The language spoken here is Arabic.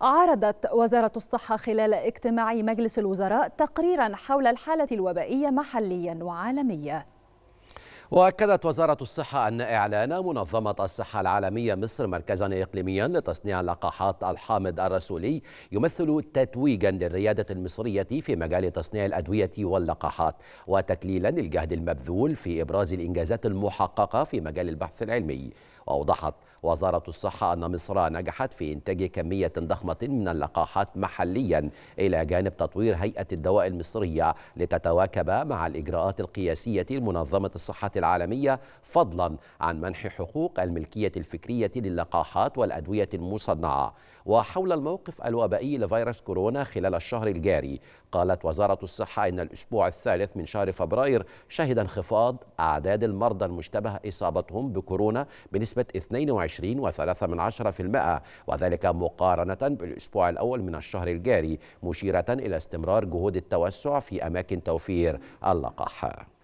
عرضت وزارة الصحة خلال اجتماع مجلس الوزراء تقريرا حول الحالة الوبائية محليا وعالميا وأكدت وزارة الصحة أن إعلان منظمة الصحة العالمية مصر مركزا إقليميا لتصنيع لقاحات الحامض الرسولي يمثل تتويجا للريادة المصرية في مجال تصنيع الأدوية واللقاحات وتكليلا للجهد المبذول في إبراز الإنجازات المحققة في مجال البحث العلمي وأوضحت وزارة الصحة أن مصر نجحت في إنتاج كمية ضخمة من اللقاحات محليا إلى جانب تطوير هيئة الدواء المصرية لتتواكب مع الإجراءات القياسية لمنظمة الصحة العالمية فضلا عن منح حقوق الملكية الفكرية للقاحات والأدوية المصنعة وحول الموقف الوبائي لفيروس كورونا خلال الشهر الجاري قالت وزارة الصحة إن الأسبوع الثالث من شهر فبراير شهد انخفاض أعداد المرضى المشتبه إصابتهم بكورونا بنسبة 22.3% وذلك مقارنة بالأسبوع الأول من الشهر الجاري مشيرة إلى استمرار جهود التوسع في أماكن توفير اللقاح